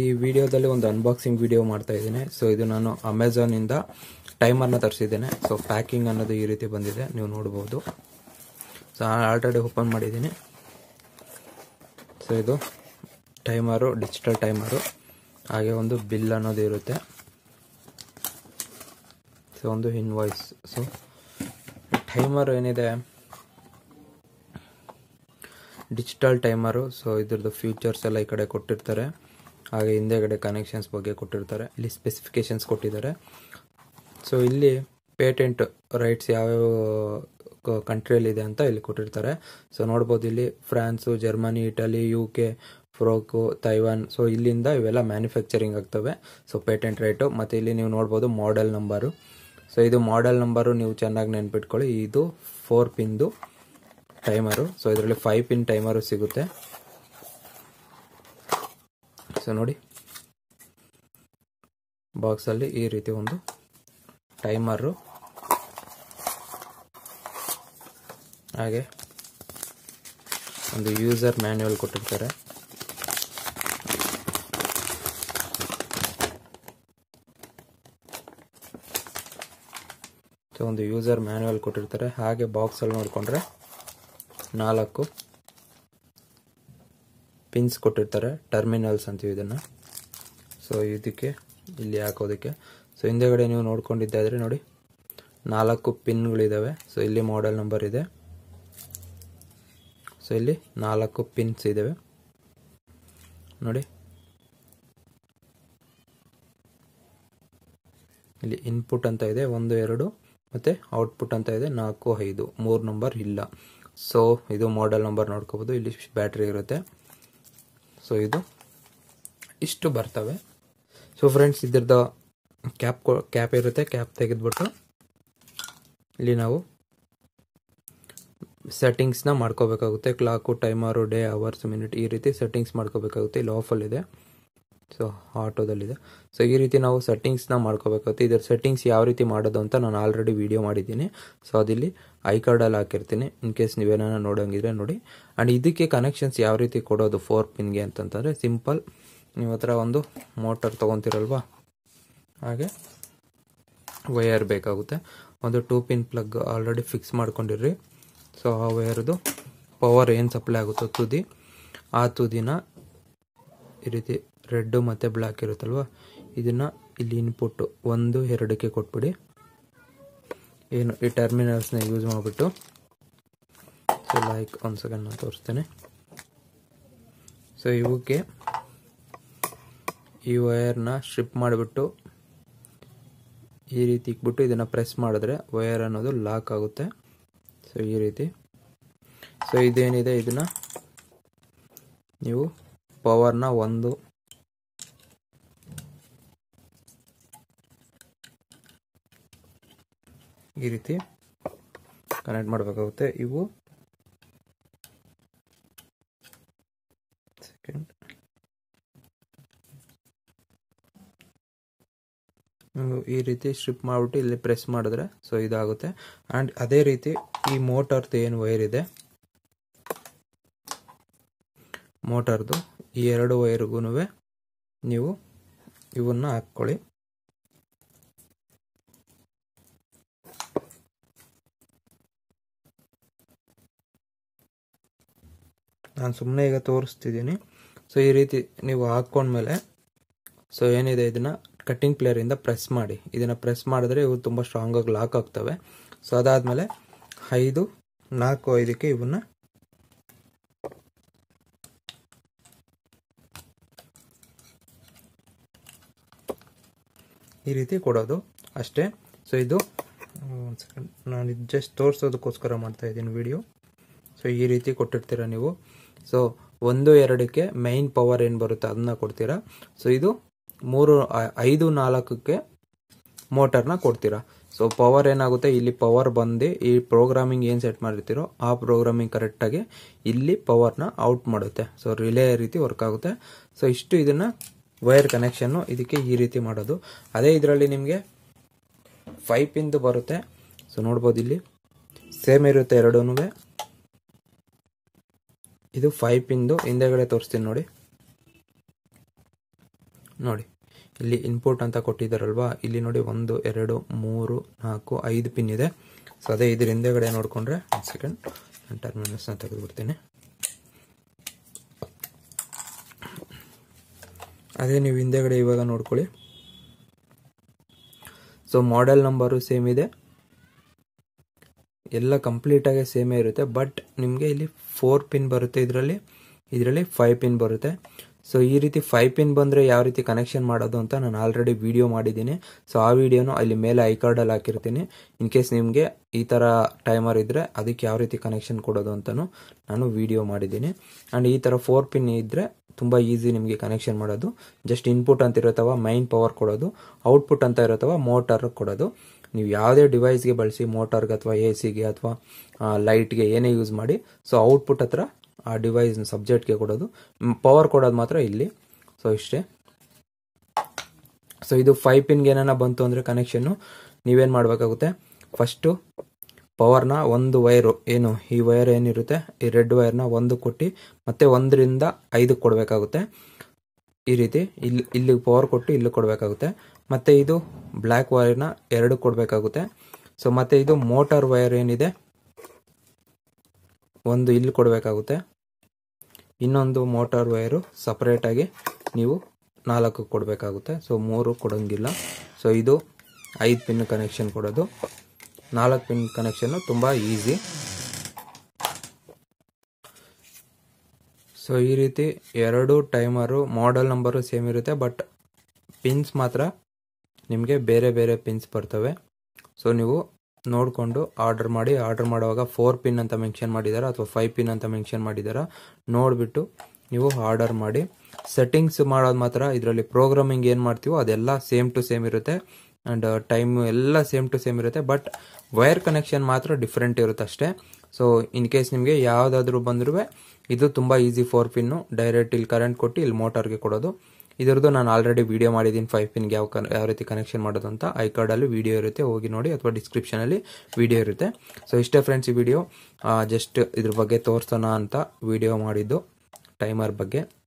ಈ ವಿಡಿಯೋದಲ್ಲಿ ಒಂದು ಅನ್ಬಾಕ್ಸಿಂಗ್ ವಿಡಿಯೋ ಮಾಡ್ತಾ ಇದ್ದೀನಿ ಸೊ ಇದು ನಾನು ಟೈಮರ್ ನ ತರಿಸಿದ್ದೇನೆ ಸೊ ಪ್ಯಾಕಿಂಗ್ ಅನ್ನೋದು ಈ ರೀತಿ ಬಂದಿದೆ ನೀವು ನೋಡಬಹುದು ಸೊ ಆಲ್ರೆಡಿ ಓಪನ್ ಮಾಡಿದ್ದೀನಿ ಸೊ ಇದು ಟೈಮರು ಡಿಜಿಟಲ್ ಟೈಮರು ಹಾಗೆ ಒಂದು ಬಿಲ್ ಅನ್ನೋದು ಇರುತ್ತೆ ಸೊ ಒಂದು ಇನ್ವಾಯ್ಸ್ ಸೊ ಟೈಮರ್ ಏನಿದೆ ಡಿಜಿಟಲ್ ಟೈಮರು ಸೊ ಇದ್ರದ್ದು ಫ್ಯೂಚರ್ಸ್ ಎಲ್ಲ ಈ ಕಡೆ ಕೊಟ್ಟಿರ್ತಾರೆ ಹಾಗೆ ಹಿಂದೆಗಡೆ ಕನೆಕ್ಷನ್ಸ್ ಬಗ್ಗೆ ಕೊಟ್ಟಿರ್ತಾರೆ ಇಲ್ಲಿ ಸ್ಪೆಸಿಫಿಕೇಶನ್ಸ್ ಕೊಟ್ಟಿದ್ದಾರೆ ಸೊ ಇಲ್ಲಿ ಪೇಟೆಂಟ್ ರೈಟ್ಸ್ ಯಾವ್ಯಾವ ಕಂಟ್ರಿಯಲ್ಲಿದೆ ಅಂತ ಇಲ್ಲಿ ಕೊಟ್ಟಿರ್ತಾರೆ ಸೊ ನೋಡ್ಬೋದು ಇಲ್ಲಿ France Germany Italy U K ಫ್ರೋಕು ತೈವಾನ್ ಸೊ ಇಲ್ಲಿಂದ ಇವೆಲ್ಲ ಮ್ಯಾನುಫ್ಯಾಕ್ಚರಿಂಗ್ ಆಗ್ತವೆ ಸೊ ಪೇಟೆಂಟ್ ರೈಟು ಮತ್ತು ಇಲ್ಲಿ ನೀವು ನೋಡ್ಬೋದು ಮಾಡೆಲ್ ನಂಬರು ಸೊ ಇದು ಮಾಡೆಲ್ ನಂಬರು ನೀವು ಚೆನ್ನಾಗಿ ನೆನ್ಪಿಟ್ಕೊಳ್ಳಿ ಇದು ಫೋರ್ ಪಿನ್ದು ಟೈಮರು ಸೊ ಇದರಲ್ಲಿ ಫೈವ್ ಪಿನ್ ಟೈಮರು ಸಿಗುತ್ತೆ ಸೊ ನೋಡಿ ಬಾಕ್ಸಲ್ಲಿ ಈ ರೀತಿ ಒಂದು ಟೈಮರು ಹಾಗೆ ಒಂದು ಯೂಸರ್ ಮ್ಯಾನ್ಯುವಲ್ ಕೊಟ್ಟಿರ್ತಾರೆ ಒಂದು ಯೂಸರ್ ಮ್ಯಾನ್ಯುವಲ್ ಕೊಟ್ಟಿರ್ತಾರೆ ಹಾಗೆ ಬಾಕ್ಸಲ್ಲಿ ನೋಡಿಕೊಂಡ್ರೆ ನಾಲ್ಕು ಪಿನ್ಸ್ ಕೊಟ್ಟಿರ್ತಾರೆ ಟರ್ಮಿನಲ್ಸ್ ಅಂತೀವಿ ಇದನ್ನು ಸೊ ಇದಕ್ಕೆ ಇಲ್ಲಿ ಹಾಕೋದಕ್ಕೆ ಸೊ ಹಿಂದೆಗಡೆ ನೀವು ನೋಡ್ಕೊಂಡಿದ್ದಾದರೆ ನೋಡಿ ನಾಲ್ಕು ಪಿನ್ಗಳಿದ್ದಾವೆ ಸೊ ಇಲ್ಲಿ ಮಾಡೆಲ್ ನಂಬರ್ ಇದೆ ಸೊ ಇಲ್ಲಿ ನಾಲ್ಕು ಪಿನ್ಸ್ ಇದ್ದಾವೆ ನೋಡಿ ಇಲ್ಲಿ ಇನ್ಪುಟ್ ಅಂತ ಇದೆ ಒಂದು ಎರಡು ಮತ್ತು ಔಟ್ಪುಟ್ ಅಂತ ಇದೆ ನಾಲ್ಕು ಐದು ಮೂರು ನಂಬರ್ ಇಲ್ಲ ಸೊ ಇದು ಮಾಡೆಲ್ ನಂಬರ್ ನೋಡ್ಕೋಬೋದು ಇಲ್ಲಿ ಬ್ಯಾಟ್ರಿ ಇರುತ್ತೆ ಸೊ ಇದು ಇಷ್ಟು ಬರ್ತವೆ ಸೊ ಫ್ರೆಂಡ್ಸ್ ಇದ್ರದ್ದು ಕ್ಯಾಪ್ ಕ್ಯಾಪ್ ಇರುತ್ತೆ ಕ್ಯಾಪ್ ತೆಗೆದ್ಬಿಟ್ಟು ಇಲ್ಲಿ ನಾವು ಸೆಟ್ಟಿಂಗ್ಸ್ನ ಮಾಡ್ಕೋಬೇಕಾಗುತ್ತೆ clock timer day hours minute ಈ ರೀತಿ ಸೆಟ್ಟಿಂಗ್ಸ್ ಮಾಡ್ಕೋಬೇಕಾಗುತ್ತೆ ಇಲ್ಲಿ ಆಫಲ್ಲಿದೆ ಸೊ ಆಟೋದಲ್ಲಿದೆ ಸೊ ಈ ರೀತಿ ನಾವು ಸೆಟ್ಟಿಂಗ್ಸ್ನ ಮಾಡ್ಕೋಬೇಕಾಗುತ್ತೆ ಇದರ ಸೆಟ್ಟಿಂಗ್ಸ್ ಯಾವ ರೀತಿ ಮಾಡೋದು ಅಂತ ನಾನು ಆಲ್ರೆಡಿ ವಿಡಿಯೋ ಮಾಡಿದ್ದೀನಿ ಸೊ ಅದಿಲ್ಲಿ ಐ ಕಾರ್ಡಲ್ಲಿ ಹಾಕಿರ್ತೀನಿ ಇನ್ ಕೇಸ್ ನೀವೇನ ನೋಡೋಂಗಿದ್ರೆ ನೋಡಿ ಆ್ಯಂಡ್ ಇದಕ್ಕೆ ಕನೆಕ್ಷನ್ಸ್ ಯಾವ ರೀತಿ ಕೊಡೋದು ಫೋರ್ ಪಿನ್ಗೆ ಅಂತಂತಂದರೆ ಸಿಂಪಲ್ ನೀವು ಹತ್ರ ಒಂದು ಮೋಟರ್ ತೊಗೊತಿರಲ್ವಾ ಹಾಗೆ ವೈಯರ್ ಬೇಕಾಗುತ್ತೆ ಒಂದು two pin plug already fix ಮಾಡ್ಕೊಂಡಿರ್ರಿ ಸೊ ಆ ವೈಯರ್ದು ಪವರ್ ಏನು ಸಪ್ಲೈ ಆಗುತ್ತೋ ತುದಿ ಆ ತುದಿನ ಈ ರೀತಿ ರೆಡ್ಡು ಮತ್ತು ಬ್ಲ್ಯಾಕ್ ಇರುತ್ತಲ್ವ ಇದನ್ನು ಇಲ್ಲಿ ಇನ್ಪುಟ್ಟು ಒಂದು ಎರಡಕ್ಕೆ ಕೊಟ್ಬಿಡಿ ಏನು ಈ ಟರ್ಮಿನಲ್ಸ್ನ ಯೂಸ್ ಮಾಡಿಬಿಟ್ಟು ಸೊ ಲೈಕ್ ಒಂದು ಸೆಕೆಂಡ್ ನಾನು ತೋರಿಸ್ತೇನೆ ಸೊ ಇವಕ್ಕೆ ಈ ವಯರ್ನ ಸ್ಟ್ರಿಪ್ ಮಾಡಿಬಿಟ್ಟು ಈ ರೀತಿ ಇಕ್ಬಿಟ್ಟು ಇದನ್ನು ಪ್ರೆಸ್ ಮಾಡಿದ್ರೆ ವಯರ್ ಅನ್ನೋದು ಲಾಕ್ ಆಗುತ್ತೆ ಸೊ ಈ ರೀತಿ ಸೊ ಇದೇನಿದೆ ಇದನ್ನು ನೀವು ಪವರ್ನ ಒಂದು ಈ ರೀತಿ ಕನೆಕ್ಟ್ ಮಾಡಬೇಕಾಗುತ್ತೆ ಇವು ಸೆಕೆಂಡ್ ಈ ರೀತಿ ಸ್ಟ್ರಿಪ್ ಮಾಡ್ಬಿಟ್ಟು ಇಲ್ಲಿ ಪ್ರೆಸ್ ಮಾಡಿದ್ರೆ ಸೊ ಇದಾಗುತ್ತೆ ಆ್ಯಂಡ್ ಅದೇ ರೀತಿ ಈ ಮೋಟರ್ದು ಏನು ವೈರ್ ಇದೆ ಮೋಟರ್ದು ಈ ಎರಡು ವೈರ್ಗೂ ನೀವು ಇವನ್ನ ಹಾಕ್ಕೊಳ್ಳಿ ನಾನು ಸುಮ್ಮನೆ ಈಗ ತೋರಿಸ್ತಿದ್ದೀನಿ ಸೊ ಈ ರೀತಿ ನೀವು ಹಾಕ್ಕೊಂಡ್ಮೇಲೆ ಸೊ ಏನಿದೆ ಇದನ್ನು ಕಟ್ಟಿಂಗ್ ಪ್ಲೇಯರಿಂದ ಪ್ರೆಸ್ ಮಾಡಿ ಇದನ್ನು ಪ್ರೆಸ್ ಮಾಡಿದ್ರೆ ಇವು ತುಂಬ ಸ್ಟ್ರಾಂಗಾಗಿ ಲಾಕ್ ಆಗ್ತವೆ ಸೊ ಅದಾದಮೇಲೆ ಐದು ನಾಲ್ಕು ಐದಕ್ಕೆ ಇವನ್ನ ಈ ರೀತಿ ಕೊಡೋದು ಅಷ್ಟೇ ಸೊ ಇದು ಒಂದು ಸೆಕೆಂಡ್ ನಾನು ಜಸ್ಟ್ ತೋರಿಸೋದಕ್ಕೋಸ್ಕರ ಮಾಡ್ತಾ ಇದ್ದೀನಿ ವಿಡಿಯೋ ಸೊ ಈ ರೀತಿ ಕೊಟ್ಟಿರ್ತೀರ ನೀವು ಸೊ ಒಂದು ಎರಡಕ್ಕೆ ಮೈನ್ ಪವರ್ ಏನು ಬರುತ್ತೆ ಅದನ್ನ ಕೊಡ್ತೀರಾ ಸೊ ಇದು ಮೂರು ಐದು ನಾಲ್ಕಕ್ಕೆ ಮೋಟರ್ನ ಕೊಡ್ತೀರಾ ಸೊ ಪವರ್ ಏನಾಗುತ್ತೆ ಇಲ್ಲಿ ಪವರ್ ಬಂದು ಈ ಪ್ರೋಗ್ರಾಮಿಂಗ್ ಏನು ಸೆಟ್ ಮಾಡಿರ್ತೀರೋ ಆ ಪ್ರೋಗ್ರಾಮಿಂಗ್ ಕರೆಕ್ಟಾಗಿ ಇಲ್ಲಿ ಪವರ್ನ ಔಟ್ ಮಾಡುತ್ತೆ ಸೊ ರಿಲೇ ರೀತಿ ವರ್ಕ್ ಆಗುತ್ತೆ ಸೊ ಇಷ್ಟು ಇದನ್ನು ವೈರ್ ಕನೆಕ್ಷನ್ನು ಇದಕ್ಕೆ ಈ ರೀತಿ ಮಾಡೋದು ಅದೇ ಇದರಲ್ಲಿ ನಿಮಗೆ ಫೈವ್ ಬರುತ್ತೆ ಸೊ ನೋಡ್ಬೋದು ಇಲ್ಲಿ ಸೇಮ್ ಇರುತ್ತೆ ಎರಡೂ ಇದು ಫೈವ್ ಪಿನ್ದು ಹಿಂದೆಗಡೆ ತೋರಿಸ್ತೀನಿ ನೋಡಿ ನೋಡಿ ಇಲ್ಲಿ ಇನ್ಪುಟ್ ಅಂತ ಕೊಟ್ಟಿದ್ದಾರಲ್ವಾ ಇಲ್ಲಿ ನೋಡಿ ಒಂದು ಎರಡು ಮೂರು ನಾಲ್ಕು ಐದು ಪಿನ್ ಇದೆ ಸೊ ಅದೇ ಇದ್ರ ಹಿಂದೆಗಡೆ ನೋಡಿಕೊಂಡ್ರೆ ಒಂದು ಸೆಕೆಂಡ್ ನಾನು ಟರ್ಮಿನಲ್ಸ್ನ ತೆಗೆದುಬಿಡ್ತೀನಿ ಅದೇ ನೀವು ಹಿಂದೆಗಡೆ ಇವಾಗ ನೋಡ್ಕೊಳ್ಳಿ ಸೊ ಮಾಡೆಲ್ ನಂಬರು ಸೇಮ್ ಇದೆ ಎಲ್ಲ ಕಂಪ್ಲೀಟಾಗಿ ಸೇಮೇ ಇರುತ್ತೆ ಬಟ್ ನಿಮಗೆ ಇಲ್ಲಿ ಫೋರ್ ಪಿನ್ ಬರುತ್ತೆ ಇದರಲ್ಲಿ ಇದರಲ್ಲಿ ಫೈವ್ ಪಿನ್ ಬರುತ್ತೆ ಸೊ ಈ ರೀತಿ ಫೈವ್ ಪಿನ್ ಬಂದರೆ ಯಾವ ರೀತಿ ಕನೆಕ್ಷನ್ ಮಾಡೋದು ಅಂತ ನಾನು ಆಲ್ರೆಡಿ ವಿಡಿಯೋ ಮಾಡಿದ್ದೀನಿ ಸೊ ಆ ವಿಡಿಯೋನು ಅಲ್ಲಿ ಮೇಲೆ ಐ ಕಾರ್ಡಲ್ಲಿ ಹಾಕಿರ್ತೀನಿ ಇನ್ ಕೇಸ್ ನಿಮಗೆ ಈ ಥರ ಟೈಮರ್ ಇದ್ದರೆ ಅದಕ್ಕೆ ಯಾವ ರೀತಿ ಕನೆಕ್ಷನ್ ಕೊಡೋದು ಅಂತಲೂ ನಾನು ವಿಡಿಯೋ ಮಾಡಿದ್ದೀನಿ ಆ್ಯಂಡ್ ಈ ಥರ ಫೋರ್ ಪಿನ್ ಇದ್ದರೆ ತುಂಬ ಈಸಿ ನಿಮಗೆ ಕನೆಕ್ಷನ್ ಮಾಡೋದು ಜಸ್ಟ್ ಇನ್ಪುಟ್ ಅಂತ ಇರುತ್ತವ ಮೈನ್ ಪವರ್ ಕೊಡೋದು ಔಟ್ಪುಟ್ ಅಂತ ಇರುತ್ತವ ಮೋಟರ್ ಕೊಡೋದು ನೀವು ಯಾವುದೇ ಡಿವೈಸ್ಗೆ ಬಳಸಿ ಮೋಟಾರ್ಗೆ ಅಥವಾ ಎ ಸಿಗೆ ಅಥವಾ ಲೈಟ್ಗೆ ಏನೇ ಯೂಸ್ ಮಾಡಿ ಸೊ ಔಟ್ಪುಟ್ ಹತ್ರ ಆ ಡಿವೈಸ್ ಸಬ್ಜೆಕ್ಟ್ಗೆ ಕೊಡೋದು ಪವರ್ ಕೊಡೋದು ಮಾತ್ರ ಇಲ್ಲಿ ಸೊ ಇಷ್ಟೇ ಸೊ ಇದು ಫೈವ್ ಪಿನ್ಗೆ ಏನಾರ ಬಂತು ಅಂದರೆ ಕನೆಕ್ಷನ್ನು ನೀವೇನು ಮಾಡಬೇಕಾಗುತ್ತೆ ಫಸ್ಟು ಪವರ್ನ ಒಂದು ವೈರು ಏನು ಈ ವೈರ್ ಏನಿರುತ್ತೆ ಈ ರೆಡ್ ವೈರ್ನ ಒಂದು ಕೊಟ್ಟು ಮತ್ತೆ ಒಂದರಿಂದ ಐದಕ್ಕೆ ಕೊಡಬೇಕಾಗುತ್ತೆ ಈ ರೀತಿ ಇಲ್ಲಿ ಇಲ್ಲಿ ಪವರ್ ಕೊಟ್ಟು ಇಲ್ಲಿ ಕೊಡಬೇಕಾಗುತ್ತೆ ಮತ್ತು ಇದು ಬ್ಲ್ಯಾಕ್ ವೈರ್ನ ಎರಡು ಕೊಡಬೇಕಾಗುತ್ತೆ ಸೊ ಮತ್ತು ಇದು ಮೋಟಾರ್ ವೈರ್ ಏನಿದೆ ಒಂದು ಇಲ್ಲಿ ಕೊಡಬೇಕಾಗುತ್ತೆ ಇನ್ನೊಂದು ಮೋಟಾರ್ ವೈರು ಸಪ್ರೇಟಾಗಿ ನೀವು ನಾಲ್ಕು ಕೊಡಬೇಕಾಗುತ್ತೆ ಸೊ ಮೂರು ಕೊಡೋಂಗಿಲ್ಲ ಸೊ ಇದು ಐದು ಪಿನ್ ಕನೆಕ್ಷನ್ ಕೊಡೋದು ನಾಲ್ಕು ಪಿನ್ ಕನೆಕ್ಷನ್ನು ತುಂಬ ಈಸಿ ಸೊ ಈ ರೀತಿ ಎರಡು ಟೈಮರು ಮಾಡಲ್ ನಂಬರು ಸೇಮ್ ಇರುತ್ತೆ ಬಟ್ ಪಿನ್ಸ್ ಮಾತ್ರ ನಿಮಗೆ ಬೇರೆ ಬೇರೆ ಪಿನ್ಸ್ ಬರ್ತವೆ ಸೊ ನೀವು ನೋಡಿಕೊಂಡು ಆರ್ಡರ್ ಮಾಡಿ ಆರ್ಡರ್ ಮಾಡುವಾಗ ಫೋರ್ ಪಿನ್ ಅಂತ ಮೆನ್ಷನ್ ಮಾಡಿದ್ದಾರಾ ಅಥವಾ ಫೈವ್ ಪಿನ್ ಅಂತ ಮೆನ್ಷನ್ ಮಾಡಿದ್ದಾರಾ ನೋಡಿಬಿಟ್ಟು ನೀವು ಆರ್ಡರ್ ಮಾಡಿ ಸೆಟ್ಟಿಂಗ್ಸ್ ಮಾಡೋದು ಮಾತ್ರ ಇದರಲ್ಲಿ ಪ್ರೋಗ್ರಾಮಿಂಗ್ ಏನು ಮಾಡ್ತೀವೋ ಅದೆಲ್ಲ ಸೇಮ್ ಟು ಸೇಮ್ ಇರುತ್ತೆ ಆ್ಯಂಡ್ ಟೈಮು uh, ಎಲ್ಲ ಸೇಮ್ ಟು ಸೇಮ್ ಇರುತ್ತೆ ಬಟ್ ವೈರ್ ಕನೆಕ್ಷನ್ ಮಾತ್ರ ಡಿಫ್ರೆಂಟ್ ಇರುತ್ತೆ ಅಷ್ಟೇ ಸೊ ಇನ್ ಕೇಸ್ ನಿಮಗೆ ಯಾವುದಾದ್ರೂ ಬಂದರೂ ಇದು ತುಂಬ ಈಸಿ ಫೋರ್ ಪಿನ್ನು ಡೈರೆಕ್ಟ್ ಇಲ್ಲಿ ಕರೆಂಟ್ ಕೊಟ್ಟು ಇಲ್ಲಿ ಮೋಟಾರ್ಗೆ ಕೊಡೋದು ಇದರದ್ದು ನಾನು ಆಲ್ರೆಡಿ ವೀಡಿಯೋ ಮಾಡಿದ್ದೀನಿ ಫೈವ್ ಪಿನ್ಗೆ ಯಾವ ಕನ್ ಯಾವ ರೀತಿ ಕನೆಕ್ಷನ್ ಮಾಡೋದು ಅಂತ ಐ ಕಾರ್ಡಲ್ಲಿ ವೀಡಿಯೋ ಇರುತ್ತೆ ಹೋಗಿ ನೋಡಿ ಅಥವಾ ಡಿಸ್ಕ್ರಿಪ್ಷನಲ್ಲಿ ವೀಡಿಯೋ ಇರುತ್ತೆ ಸೊ ಇಷ್ಟೇ ಫ್ರೆಂಡ್ಸ್ ಈ ವಿಡಿಯೋ ಜಸ್ಟ್ ಇದ್ರ ಬಗ್ಗೆ ತೋರಿಸೋಣ ಅಂತ ವೀಡಿಯೋ ಮಾಡಿದ್ದು ಟೈಮರ್ ಬಗ್ಗೆ